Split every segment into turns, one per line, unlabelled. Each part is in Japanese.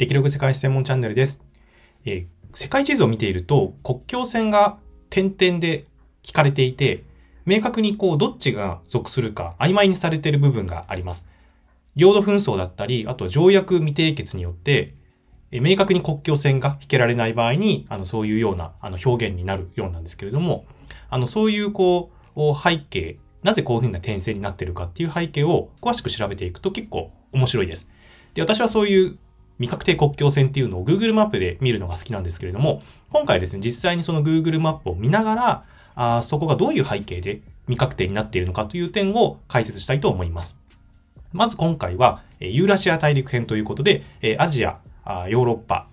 歴力世界史専門チャンネルです。えー、世界地図を見ていると、国境線が点々で引かれていて、明確にこう、どっちが属するか曖昧にされている部分があります。領土紛争だったり、あと条約未締結によって、え明確に国境線が引けられない場合に、あの、そういうような、あの、表現になるようなんですけれども、あの、そういう、こう、背景、なぜこういうふうな点線になっているかっていう背景を詳しく調べていくと結構面白いです。で、私はそういう未確定国境線っていうのを Google マップで見るのが好きなんですけれども、今回ですね、実際にその Google マップを見ながら、あそこがどういう背景で未確定になっているのかという点を解説したいと思います。まず今回は、ユーラシア大陸編ということで、アジア、ヨーロッパ、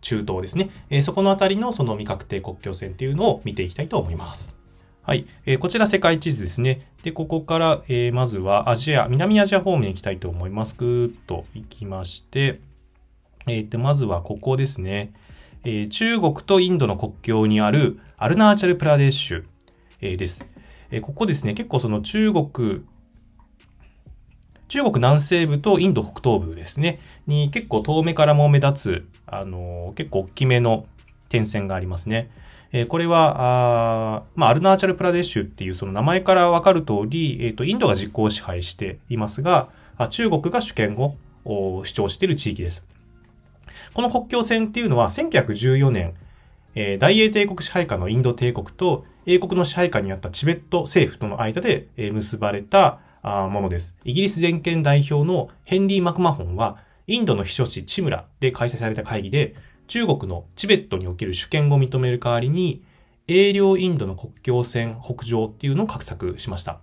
中東ですね。そこのあたりのその未確定国境線っていうのを見ていきたいと思います。はい。こちら世界地図ですね。で、ここから、まずはアジア、南アジア方面行きたいと思います。ぐーっと行きまして、えっ、と、まずはここですね。えー、中国とインドの国境にあるアルナーチャルプラデシュ、えー、です。えー、ここですね、結構その中国、中国南西部とインド北東部ですね、に結構遠目からも目立つ、あのー、結構大きめの点線がありますね。えー、これは、あまあ、アルナーチャルプラデシュっていうその名前からわかる通り、えっ、と、インドが実行支配していますが、あ中国が主権を主張している地域です。この国境線っていうのは1914年、えー、大英帝国支配下のインド帝国と英国の支配下にあったチベット政府との間で、えー、結ばれたものです。イギリス全権代表のヘンリー・マクマホンは、インドの秘書地チムラで開催された会議で、中国のチベットにおける主権を認める代わりに、英領インドの国境線北上っていうのを画策しました。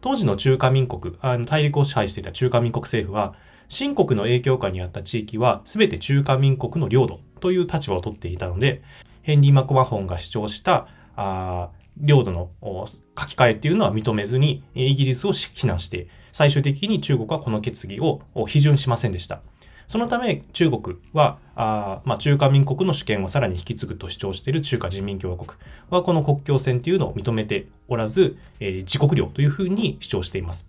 当時の中華民国、あの大陸を支配していた中華民国政府は、新国の影響下にあった地域は全て中華民国の領土という立場をとっていたので、ヘンリー・マクマホンが主張した、あ領土の書き換えっていうのは認めずに、イギリスを非難して、最終的に中国はこの決議を批准しませんでした。そのため中国は、あまあ、中華民国の主権をさらに引き継ぐと主張している中華人民共和国はこの国境線というのを認めておらず、えー、自国領というふうに主張しています。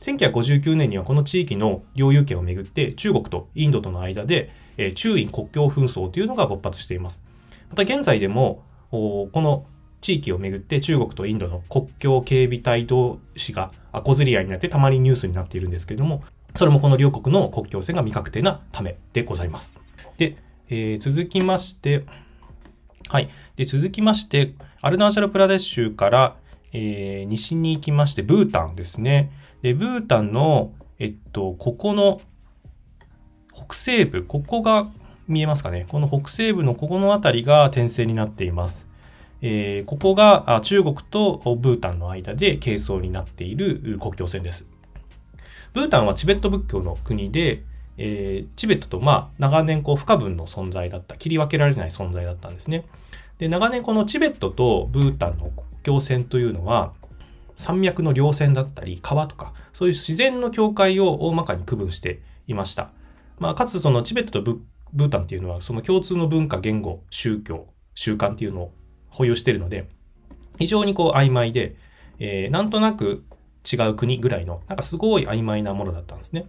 1959年にはこの地域の領有権をめぐって中国とインドとの間で、えー、中印国境紛争というのが勃発しています。また現在でも、この地域をめぐって中国とインドの国境警備隊同士が小競り合いになってたまにニュースになっているんですけれども、それもこの両国の国境線が未確定なためでございます。で、えー、続きまして、はい。で、続きまして、アルナーシャルプラデシュから、えー、西に行きまして、ブータンですね。で、ブータンの、えっと、ここの、北西部、ここが見えますかね。この北西部のここの辺りが点線になっています。えー、ここが中国とブータンの間で係争になっている国境線です。ブータンはチベット仏教の国で、えー、チベットとまあ長年こう不可分の存在だった、切り分けられない存在だったんですね。で、長年このチベットとブータンの国境線というのは、山脈の稜線だったり、川とか、そういう自然の境界を大まかに区分していました。まあ、かつそのチベットとブブータンっていうのは、その共通の文化、言語、宗教、習慣っていうのを保有しているので、非常にこう曖昧で、えー、なんとなく違う国ぐらいの、なんかすごい曖昧なものだったんですね。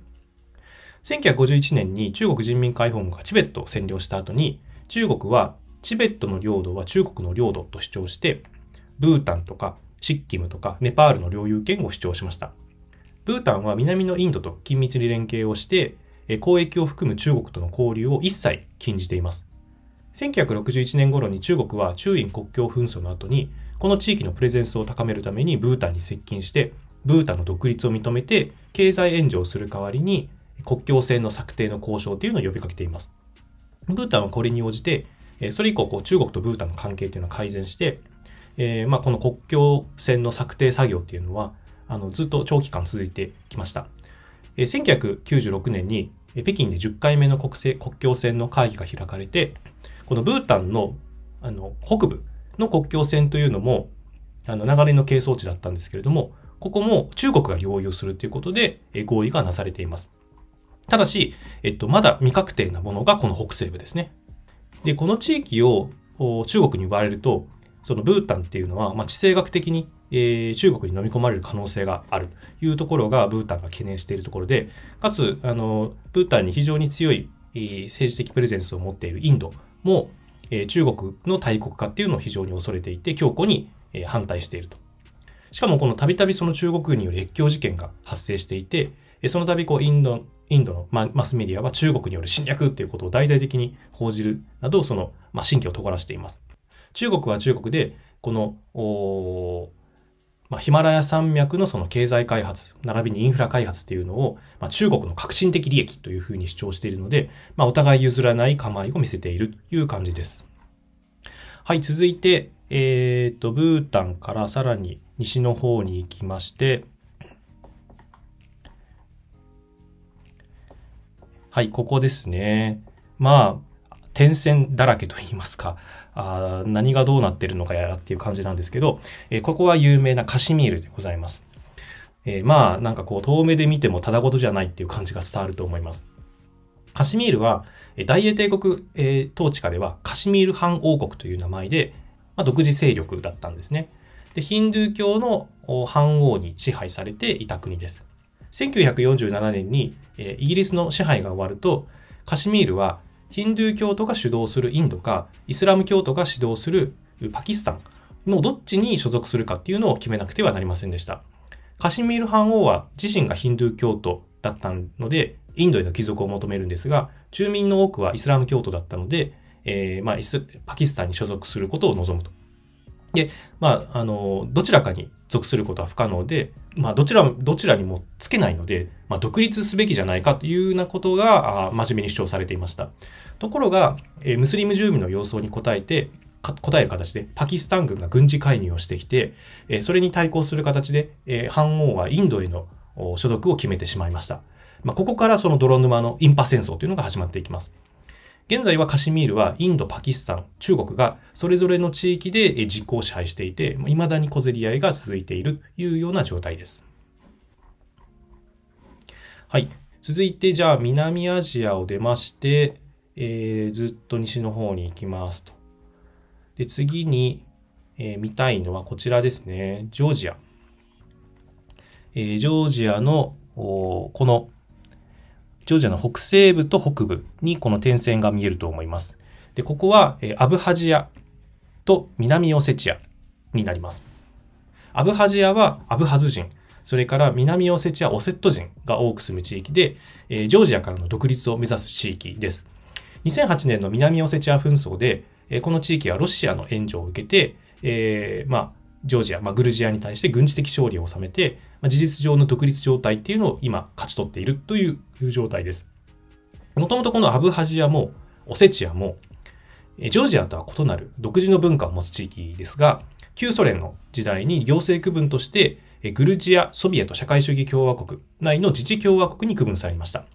1951年に中国人民解放軍がチベットを占領した後に、中国はチベットの領土は中国の領土と主張して、ブータンとかシッキムとかネパールの領有権を主張しました。ブータンは南のインドと緊密に連携をして、交易を含む中国との交流を一切禁じています。1961年頃に中国は中印国境紛争の後に、この地域のプレゼンスを高めるためにブータンに接近して、ブータの独立を認めて、経済援助をする代わりに、国境線の策定の交渉というのを呼びかけています。ブータンはこれに応じて、それ以降、こう、中国とブータンの関係というのは改善して、えー、まあ、この国境線の策定作業っていうのは、あの、ずっと長期間続いてきました。1996年に、北京で10回目の国政国境線の会議が開かれて、このブータンの、あの、北部の国境線というのも、あの、流れの係争地だったんですけれども、ここも中国が領有するということで合意がなされています。ただし、えっと、まだ未確定なものがこの北西部ですね。で、この地域を中国に奪われると、そのブータンっていうのは、まあ、地政学的に、えー、中国に飲み込まれる可能性があるというところがブータンが懸念しているところで、かつ、あの、ブータンに非常に強い、えー、政治的プレゼンスを持っているインドも、えー、中国の大国化っていうのを非常に恐れていて、強固に、えー、反対していると。しかもこのたびたびその中国軍による越境事件が発生していて、その度こうインド、インドのマスメディアは中国による侵略っていうことを大々的に報じるなど、その、まあ、神経を尖らしています。中国は中国で、この、まあ、ヒマラヤ山脈のその経済開発、並びにインフラ開発っていうのを、まあ、中国の革新的利益というふうに主張しているので、まあ、お互い譲らない構えを見せているという感じです。はい、続いて、えー、っと、ブータンからさらに西の方に行きまして、はい、ここですね。まあ、点線だらけと言いますか、あ何がどうなってるのかやらっていう感じなんですけど、えー、ここは有名なカシミールでございます。えー、まあ、なんかこう、遠目で見てもただごとじゃないっていう感じが伝わると思います。カシミールは、大英帝国、えー、統治下ではカシミール藩王国という名前で、まあ、独自勢力だったんですね。で、ヒンドゥー教の反王に支配されていた国です。1947年に、イギリスの支配が終わると、カシミールはヒンドゥー教徒が主導するインドか、イスラム教徒が指導するパキスタンのどっちに所属するかっていうのを決めなくてはなりませんでした。カシミール藩王は自身がヒンドゥー教徒だったので、インドへの帰属を求めるんですが、住民の多くはイスラム教徒だったので、えー、まあ、パキスタンに所属することを望むと。で、まあ、あの、どちらかに属することは不可能で、まあ、どちら、どちらにもつけないので、まあ、独立すべきじゃないかというようなことが、真面目に主張されていました。ところが、えムスリム住民の要請に応えて、答える形で、パキスタン軍が軍事介入をしてきて、えそれに対抗する形で、え反王はインドへの所属を決めてしまいました。まあ、ここからその泥沼のインパ戦争というのが始まっていきます。現在はカシミールはインド、パキスタン、中国がそれぞれの地域で実効支配していて、未だに小競り合いが続いているというような状態です。はい。続いて、じゃあ南アジアを出まして、えー、ずっと西の方に行きますと。で、次に、えー、見たいのはこちらですね。ジョージア。えー、ジョージアの、このジョージアの北西部と北部にこの点線が見えると思います。で、ここは、えアブハジアと南オセチアになります。アブハジアはアブハズ人、それから南オセチアオセット人が多く住む地域で、えジョージアからの独立を目指す地域です。2008年の南オセチア紛争で、えこの地域はロシアの援助を受けて、えー、まあ、ジョージア、まあ、グルジアに対して軍事的勝利を収めて、事実上の独立状態っていうのを今勝ち取っているという状態です。もともとこのアブハジアもオセチアもジョージアとは異なる独自の文化を持つ地域ですが、旧ソ連の時代に行政区分としてグルジア、ソビエト社会主義共和国内の自治共和国に区分されました。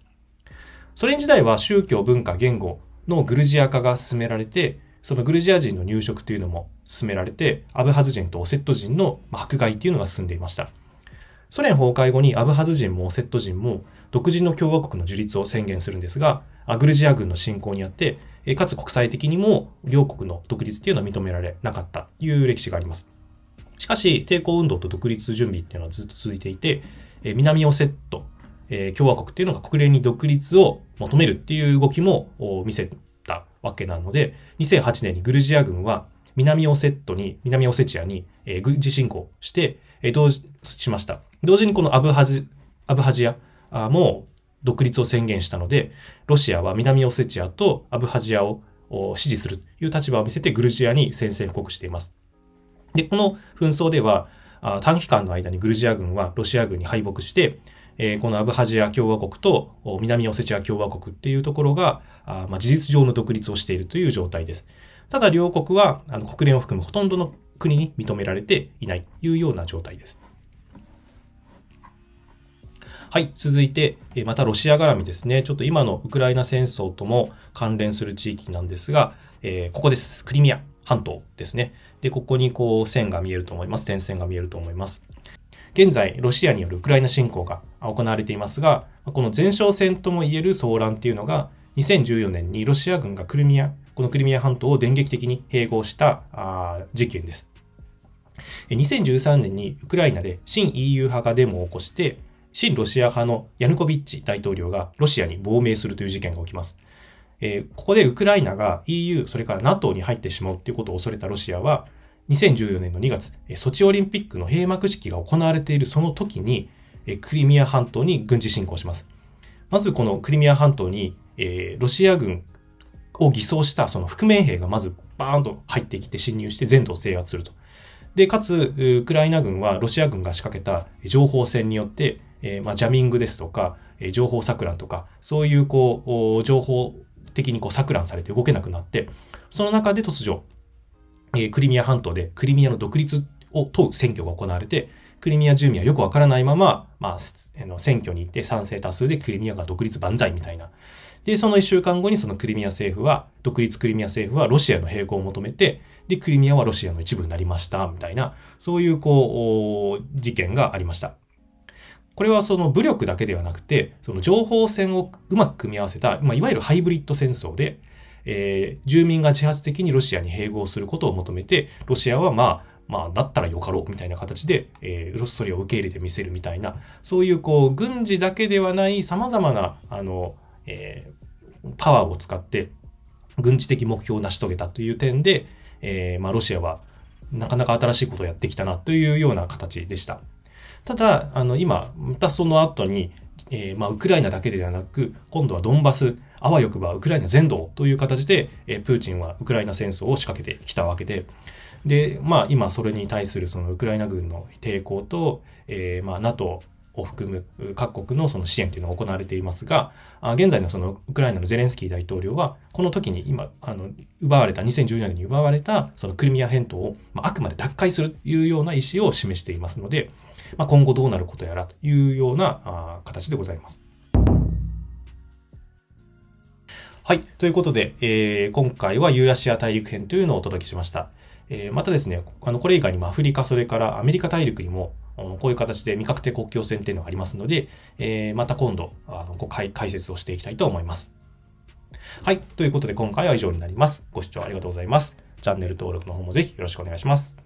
ソ連時代は宗教、文化、言語のグルジア化が進められて、そのグルジア人の入植というのも進められて、アブハズ人とオセット人の迫害というのが進んでいました。ソ連崩壊後にアブハズ人もオセット人も独自の共和国の樹立を宣言するんですが、グルジア軍の侵攻にあって、かつ国際的にも両国の独立っていうのは認められなかったという歴史があります。しかし、抵抗運動と独立準備っていうのはずっと続いていて、南オセット、共和国っていうのが国連に独立を求めるっていう動きも見せたわけなので、2008年にグルジア軍は南オセットに、南オセチアに軍事侵攻して、同時しました。同時にこのアブハジ、アブハジアも独立を宣言したので、ロシアは南オセチアとアブハジアを支持するという立場を見せてグルジアに宣戦布告しています。で、この紛争では、短期間の間にグルジア軍はロシア軍に敗北して、このアブハジア共和国と南オセチア共和国っていうところが、あ事実上の独立をしているという状態です。ただ両国は国連を含むほとんどの国に認められていないというような状態です。はい、続いて、またロシア絡みですね。ちょっと今のウクライナ戦争とも関連する地域なんですが、えー、ここです。クリミア半島ですね。で、ここにこう線が見えると思います。点線が見えると思います。現在、ロシアによるウクライナ侵攻が行われていますが、この前哨戦ともいえる騒乱っていうのが、2014年にロシア軍がクリミア、このクリミア半島を電撃的に併合した事件です。2013年にウクライナで新 EU 派がデモを起こして、親ロシア派のヤヌコビッチ大統領がロシアに亡命するという事件が起きます。えー、ここでウクライナが EU、それから NATO に入ってしまうということを恐れたロシアは、2014年の2月、ソチオリンピックの閉幕式が行われているその時に、クリミア半島に軍事侵攻します。まずこのクリミア半島に、えー、ロシア軍を偽装したその覆面兵がまずバーンと入ってきて侵入して全土を制圧すると。で、かつ、ウクライナ軍はロシア軍が仕掛けた情報戦によって、えー、まあ、ジャミングですとか、えー、情報錯乱とか、そういうこう、情報的にこう錯乱されて動けなくなって、その中で突如、えー、クリミア半島でクリミアの独立を問う選挙が行われて、クリミア住民はよくわからないまま、まあ、の選挙に行って賛成多数でクリミアが独立万歳みたいな。で、その一週間後にそのクリミア政府は、独立クリミア政府はロシアの併合を求めて、で、クリミアはロシアの一部になりました、みたいな、そういうこう、事件がありました。これはその武力だけではなくて、その情報戦をうまく組み合わせた、まあ、いわゆるハイブリッド戦争で、えー、住民が自発的にロシアに併合することを求めて、ロシアはまあ、まあ、だったらよかろうみたいな形で、えー、ロスソリを受け入れてみせるみたいな、そういうこう、軍事だけではない様々な、あの、えー、パワーを使って、軍事的目標を成し遂げたという点で、えー、まあ、ロシアはなかなか新しいことをやってきたなというような形でした。ただ、あの、今、またその後に、えー、まあ、ウクライナだけではなく、今度はドンバス、あわよくばウクライナ全土という形で、えー、プーチンはウクライナ戦争を仕掛けてきたわけで、で、まあ、今それに対するそのウクライナ軍の抵抗と、えー、まあ、NATO を含む各国のその支援というのが行われていますが、現在のそのウクライナのゼレンスキー大統領は、この時に今、あの、奪われた、2014年に奪われた、そのクリミア返答を、まあ、あくまで奪回するというような意思を示していますので、まあ、今後どうなることやらというような形でございます。はい。ということで、えー、今回はユーラシア大陸編というのをお届けしました。えー、またですね、あの、これ以外にもアフリカ、それからアメリカ大陸にも、こういう形で未確定国境線っていうのがありますので、えー、また今度、あの解解説をしていきたいと思います。はい。ということで今回は以上になります。ご視聴ありがとうございます。チャンネル登録の方もぜひよろしくお願いします。